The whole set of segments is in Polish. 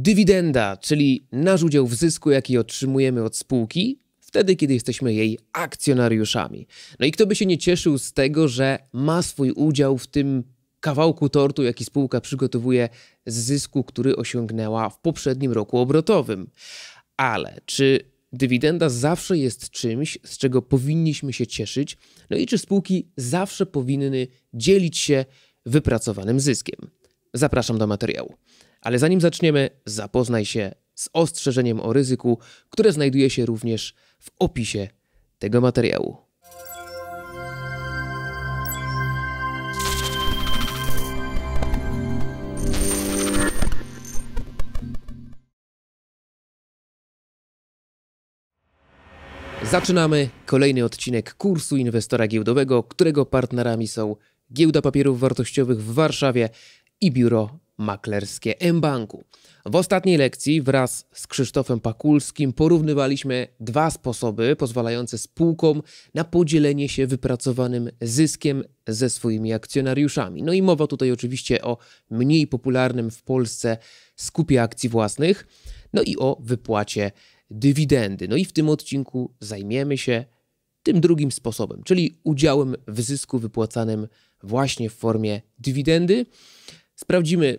Dywidenda, czyli nasz udział w zysku, jaki otrzymujemy od spółki, wtedy, kiedy jesteśmy jej akcjonariuszami. No i kto by się nie cieszył z tego, że ma swój udział w tym kawałku tortu, jaki spółka przygotowuje z zysku, który osiągnęła w poprzednim roku obrotowym. Ale czy dywidenda zawsze jest czymś, z czego powinniśmy się cieszyć? No i czy spółki zawsze powinny dzielić się wypracowanym zyskiem? Zapraszam do materiału. Ale zanim zaczniemy, zapoznaj się z ostrzeżeniem o ryzyku, które znajduje się również w opisie tego materiału. Zaczynamy kolejny odcinek kursu inwestora giełdowego, którego partnerami są Giełda Papierów Wartościowych w Warszawie i Biuro maklerskie M-Banku. W ostatniej lekcji wraz z Krzysztofem Pakulskim porównywaliśmy dwa sposoby pozwalające spółkom na podzielenie się wypracowanym zyskiem ze swoimi akcjonariuszami. No i mowa tutaj oczywiście o mniej popularnym w Polsce skupie akcji własnych, no i o wypłacie dywidendy. No i w tym odcinku zajmiemy się tym drugim sposobem, czyli udziałem w zysku wypłacanym właśnie w formie dywidendy. Sprawdzimy,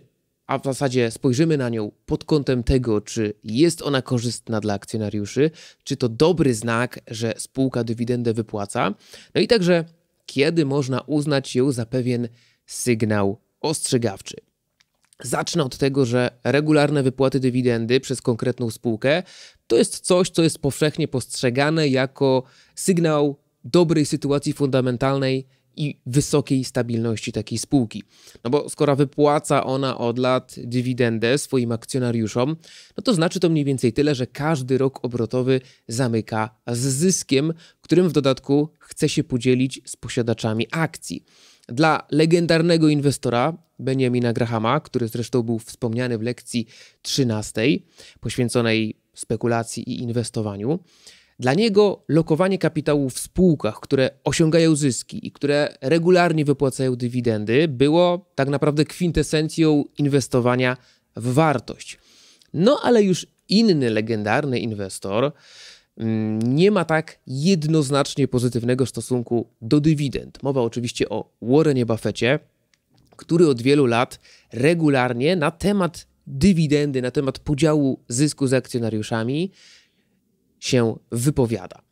a w zasadzie spojrzymy na nią pod kątem tego, czy jest ona korzystna dla akcjonariuszy, czy to dobry znak, że spółka dywidendę wypłaca, no i także kiedy można uznać ją za pewien sygnał ostrzegawczy. Zacznę od tego, że regularne wypłaty dywidendy przez konkretną spółkę to jest coś, co jest powszechnie postrzegane jako sygnał dobrej sytuacji fundamentalnej i wysokiej stabilności takiej spółki. No bo skoro wypłaca ona od lat dywidendę swoim akcjonariuszom, no to znaczy to mniej więcej tyle, że każdy rok obrotowy zamyka z zyskiem, którym w dodatku chce się podzielić z posiadaczami akcji. Dla legendarnego inwestora Benjamina Grahama, który zresztą był wspomniany w lekcji 13 poświęconej spekulacji i inwestowaniu, dla niego lokowanie kapitału w spółkach, które osiągają zyski i które regularnie wypłacają dywidendy, było tak naprawdę kwintesencją inwestowania w wartość. No ale już inny legendarny inwestor mm, nie ma tak jednoznacznie pozytywnego stosunku do dywidend. Mowa oczywiście o Warrenie Buffetcie, który od wielu lat regularnie na temat dywidendy, na temat podziału zysku z akcjonariuszami się wypowiada.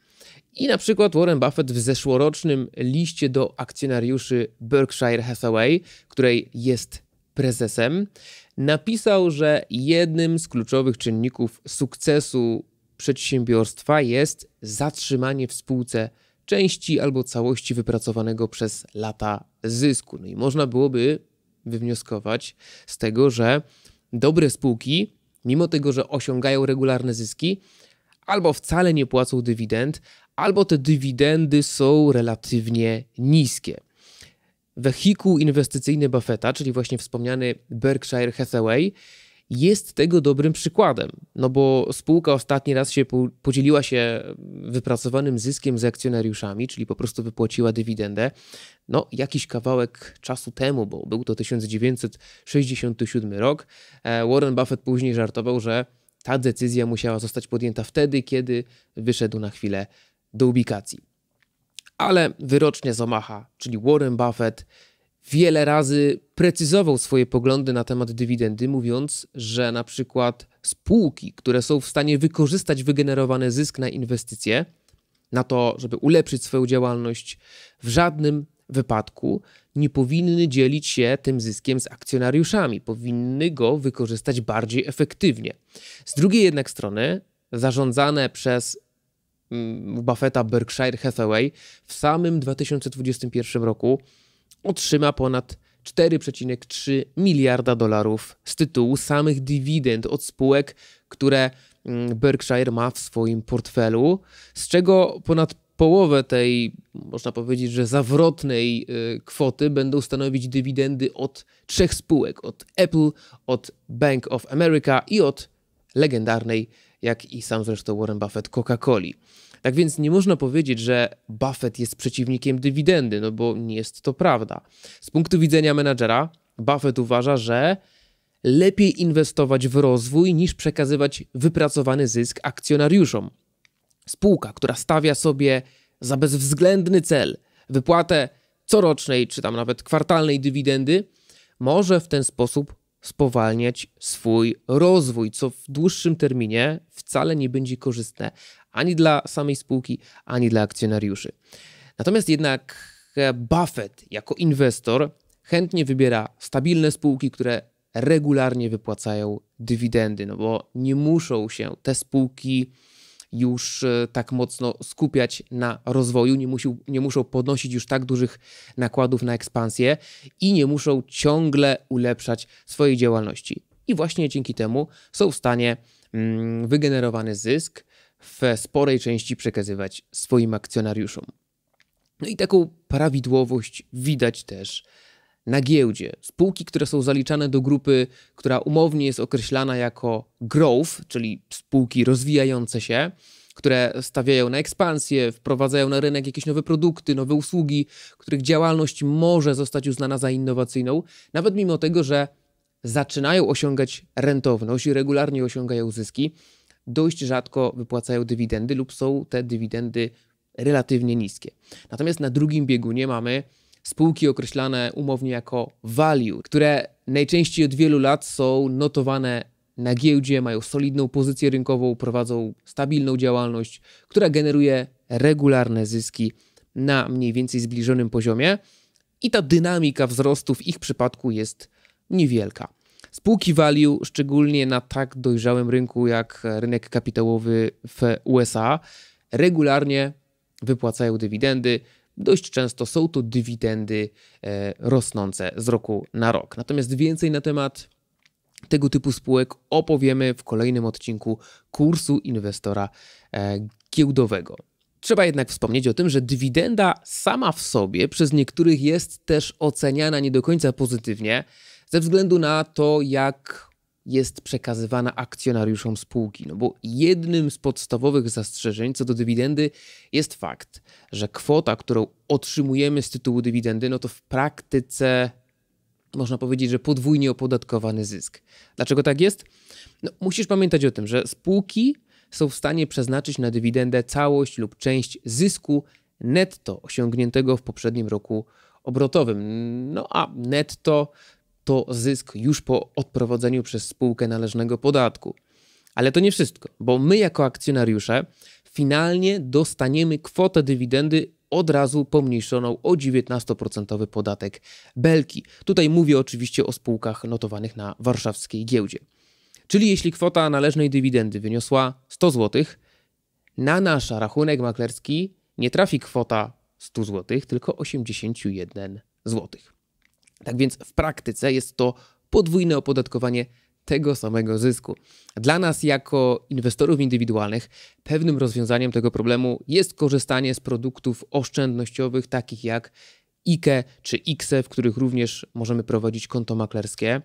I na przykład Warren Buffett w zeszłorocznym liście do akcjonariuszy Berkshire Hathaway, której jest prezesem, napisał, że jednym z kluczowych czynników sukcesu przedsiębiorstwa jest zatrzymanie w spółce części albo całości wypracowanego przez lata zysku. No i można byłoby wywnioskować z tego, że dobre spółki, mimo tego, że osiągają regularne zyski, albo wcale nie płacą dywidend, albo te dywidendy są relatywnie niskie. Wehikuł inwestycyjny Buffetta, czyli właśnie wspomniany Berkshire Hathaway, jest tego dobrym przykładem, no bo spółka ostatni raz się podzieliła się wypracowanym zyskiem z akcjonariuszami, czyli po prostu wypłaciła dywidendę, no jakiś kawałek czasu temu, bo był to 1967 rok. E, Warren Buffett później żartował, że ta decyzja musiała zostać podjęta wtedy, kiedy wyszedł na chwilę do ubikacji. Ale wyrocznie Zomacha, czyli Warren Buffett, wiele razy precyzował swoje poglądy na temat dywidendy, mówiąc, że na przykład spółki, które są w stanie wykorzystać wygenerowany zysk na inwestycje, na to, żeby ulepszyć swoją działalność, w żadnym wypadku nie powinny dzielić się tym zyskiem z akcjonariuszami, powinny go wykorzystać bardziej efektywnie. Z drugiej jednak strony, zarządzane przez mm, Buffetta Berkshire Hathaway w samym 2021 roku otrzyma ponad 4,3 miliarda dolarów z tytułu samych dywidend od spółek, które mm, Berkshire ma w swoim portfelu, z czego ponad połowę tej, można powiedzieć, że zawrotnej y, kwoty będą stanowić dywidendy od trzech spółek: od Apple, od Bank of America i od legendarnej, jak i sam zresztą Warren Buffett, Coca-Coli. Tak więc nie można powiedzieć, że Buffett jest przeciwnikiem dywidendy, no bo nie jest to prawda. Z punktu widzenia menadżera, Buffett uważa, że lepiej inwestować w rozwój niż przekazywać wypracowany zysk akcjonariuszom. Spółka, która stawia sobie za bezwzględny cel wypłatę corocznej czy tam nawet kwartalnej dywidendy, może w ten sposób spowalniać swój rozwój, co w dłuższym terminie wcale nie będzie korzystne ani dla samej spółki, ani dla akcjonariuszy. Natomiast jednak Buffett jako inwestor chętnie wybiera stabilne spółki, które regularnie wypłacają dywidendy, no bo nie muszą się te spółki już e, tak mocno skupiać na rozwoju, nie, musił, nie muszą podnosić już tak dużych nakładów na ekspansję i nie muszą ciągle ulepszać swojej działalności. I właśnie dzięki temu są w stanie mm, wygenerowany zysk w sporej części przekazywać swoim akcjonariuszom. No i taką prawidłowość widać też na giełdzie. Spółki, które są zaliczane do grupy, która umownie jest określana jako growth, czyli spółki rozwijające się, które stawiają na ekspansję, wprowadzają na rynek jakieś nowe produkty, nowe usługi, których działalność może zostać uznana za innowacyjną, nawet mimo tego, że zaczynają osiągać rentowność i regularnie osiągają zyski, dość rzadko wypłacają dywidendy lub są te dywidendy relatywnie niskie. Natomiast na drugim biegunie mamy spółki określane umownie jako value, które najczęściej od wielu lat są notowane na giełdzie, mają solidną pozycję rynkową, prowadzą stabilną działalność, która generuje regularne zyski na mniej więcej zbliżonym poziomie i ta dynamika wzrostu w ich przypadku jest niewielka. Spółki value, szczególnie na tak dojrzałym rynku jak rynek kapitałowy w USA, regularnie wypłacają dywidendy, dość często są to dywidendy e, rosnące z roku na rok. Natomiast więcej na temat tego typu spółek opowiemy w kolejnym odcinku kursu inwestora e, giełdowego. Trzeba jednak wspomnieć o tym, że dywidenda sama w sobie przez niektórych jest też oceniana nie do końca pozytywnie, ze względu na to, jak jest przekazywana akcjonariuszom spółki. No bo jednym z podstawowych zastrzeżeń co do dywidendy jest fakt, że kwota, którą otrzymujemy z tytułu dywidendy, no to w praktyce można powiedzieć, że podwójnie opodatkowany zysk. Dlaczego tak jest? No, musisz pamiętać o tym, że spółki są w stanie przeznaczyć na dywidendę całość lub część zysku netto osiągniętego w poprzednim roku obrotowym. No a netto to zysk już po odprowadzeniu przez spółkę należnego podatku. Ale to nie wszystko, bo my jako akcjonariusze finalnie dostaniemy kwotę dywidendy od razu pomniejszoną o 19% podatek Belki. Tutaj mówię oczywiście o spółkach notowanych na warszawskiej giełdzie. Czyli jeśli kwota należnej dywidendy wyniosła 100 zł, na nasz rachunek maklerski nie trafi kwota 100 zł, tylko 81 zł. Tak więc w praktyce jest to podwójne opodatkowanie tego samego zysku. Dla nas, jako inwestorów indywidualnych, pewnym rozwiązaniem tego problemu jest korzystanie z produktów oszczędnościowych, takich jak IKE czy IKSE, w których również możemy prowadzić konto maklerskie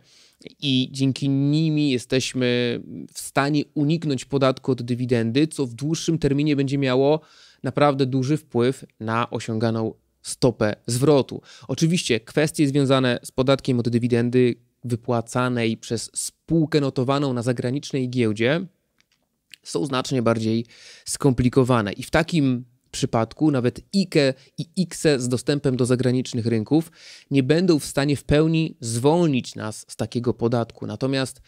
i dzięki nimi jesteśmy w stanie uniknąć podatku od dywidendy, co w dłuższym terminie będzie miało naprawdę duży wpływ na osiąganą stopę zwrotu. Oczywiście kwestie związane z podatkiem od dywidendy wypłacanej przez spółkę notowaną na zagranicznej giełdzie są znacznie bardziej skomplikowane. I w takim przypadku nawet IKE i IKSE z dostępem do zagranicznych rynków nie będą w stanie w pełni zwolnić nas z takiego podatku. Natomiast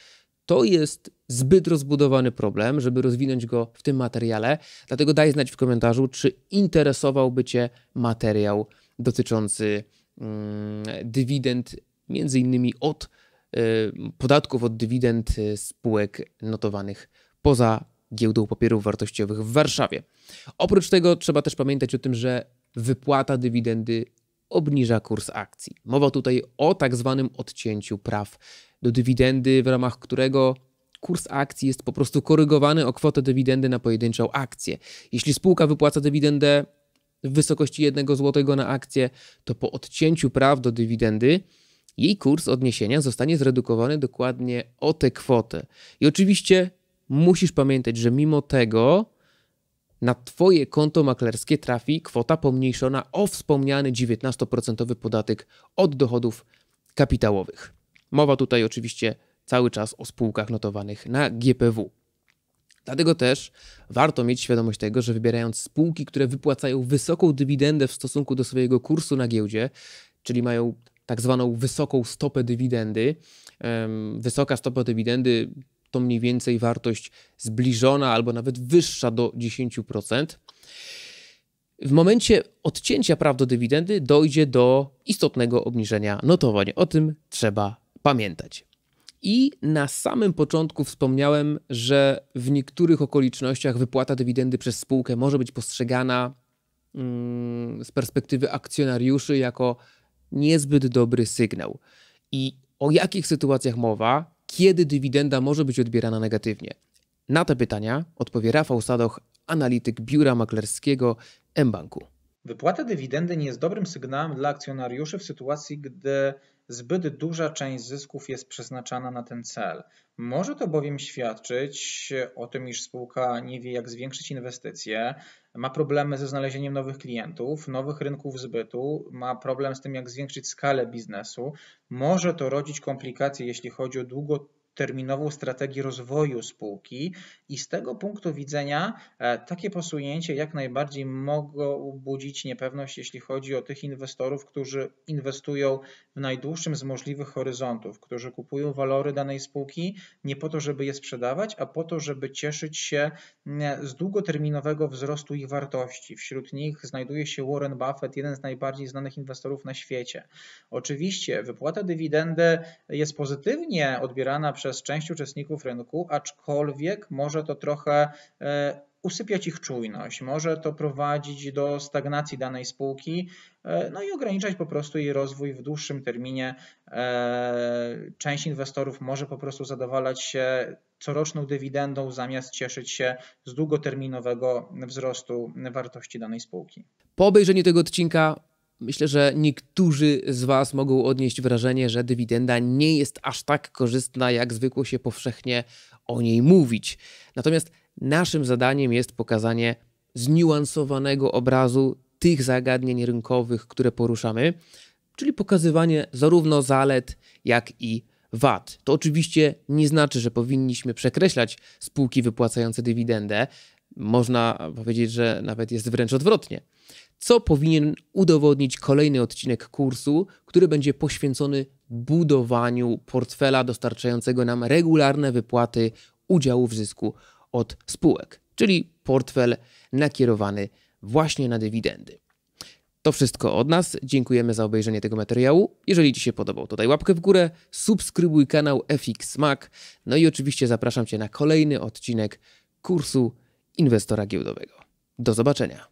to jest zbyt rozbudowany problem, żeby rozwinąć go w tym materiale, dlatego daj znać w komentarzu, czy interesowałby Cię materiał dotyczący mm, dywidend, między innymi od y, podatków od dywidend y, spółek notowanych poza giełdą papierów wartościowych w Warszawie. Oprócz tego trzeba też pamiętać o tym, że wypłata dywidendy obniża kurs akcji. Mowa tutaj o tak zwanym odcięciu praw do dywidendy, w ramach którego kurs akcji jest po prostu korygowany o kwotę dywidendy na pojedynczą akcję. Jeśli spółka wypłaca dywidendę w wysokości 1 zł na akcję, to po odcięciu praw do dywidendy jej kurs odniesienia zostanie zredukowany dokładnie o tę kwotę. I oczywiście musisz pamiętać, że mimo tego na Twoje konto maklerskie trafi kwota pomniejszona o wspomniany 19% podatek od dochodów kapitałowych. Mowa tutaj oczywiście cały czas o spółkach notowanych na GPW. Dlatego też warto mieć świadomość tego, że wybierając spółki, które wypłacają wysoką dywidendę w stosunku do swojego kursu na giełdzie, czyli mają tak zwaną wysoką stopę dywidendy, wysoka stopa dywidendy to mniej więcej wartość zbliżona albo nawet wyższa do 10%. W momencie odcięcia praw do dywidendy dojdzie do istotnego obniżenia notowań. O tym trzeba pamiętać. I na samym początku wspomniałem, że w niektórych okolicznościach wypłata dywidendy przez spółkę może być postrzegana mm, z perspektywy akcjonariuszy jako niezbyt dobry sygnał. I o jakich sytuacjach mowa, kiedy dywidenda może być odbierana negatywnie? Na te pytania odpowie Rafał Sadoch, analityk biura maklerskiego M-Banku. Wypłata dywidendy nie jest dobrym sygnałem dla akcjonariuszy w sytuacji, gdy zbyt duża część zysków jest przeznaczana na ten cel. Może to bowiem świadczyć o tym, iż spółka nie wie, jak zwiększyć inwestycje, ma problemy ze znalezieniem nowych klientów, nowych rynków zbytu, ma problem z tym, jak zwiększyć skalę biznesu. Może to rodzić komplikacje, jeśli chodzi o długo terminową strategię rozwoju spółki i z tego punktu widzenia e, takie posunięcie jak najbardziej mogą budzić niepewność, jeśli chodzi o tych inwestorów, którzy inwestują w najdłuższym z możliwych horyzontów, którzy kupują walory danej spółki nie po to, żeby je sprzedawać, a po to, żeby cieszyć się z długoterminowego wzrostu ich wartości. Wśród nich znajduje się Warren Buffett, jeden z najbardziej znanych inwestorów na świecie. Oczywiście wypłata dywidendy jest pozytywnie odbierana przez przez część uczestników rynku, aczkolwiek może to trochę e, usypiać ich czujność, może to prowadzić do stagnacji danej spółki, e, no i ograniczać po prostu jej rozwój w dłuższym terminie. E, część inwestorów może po prostu zadowalać się coroczną dywidendą zamiast cieszyć się z długoterminowego wzrostu wartości danej spółki. Po obejrzeniu tego odcinka Myślę, że niektórzy z Was mogą odnieść wrażenie, że dywidenda nie jest aż tak korzystna, jak zwykło się powszechnie o niej mówić. Natomiast naszym zadaniem jest pokazanie zniuansowanego obrazu tych zagadnień rynkowych, które poruszamy, czyli pokazywanie zarówno zalet, jak i wad. To oczywiście nie znaczy, że powinniśmy przekreślać spółki wypłacające dywidendę. Można powiedzieć, że nawet jest wręcz odwrotnie co powinien udowodnić kolejny odcinek kursu, który będzie poświęcony budowaniu portfela dostarczającego nam regularne wypłaty udziału w zysku od spółek, czyli portfel nakierowany właśnie na dywidendy. To wszystko od nas. Dziękujemy za obejrzenie tego materiału. Jeżeli Ci się podobał, to daj łapkę w górę, subskrybuj kanał FX Mac. No i oczywiście zapraszam Cię na kolejny odcinek kursu inwestora giełdowego. Do zobaczenia.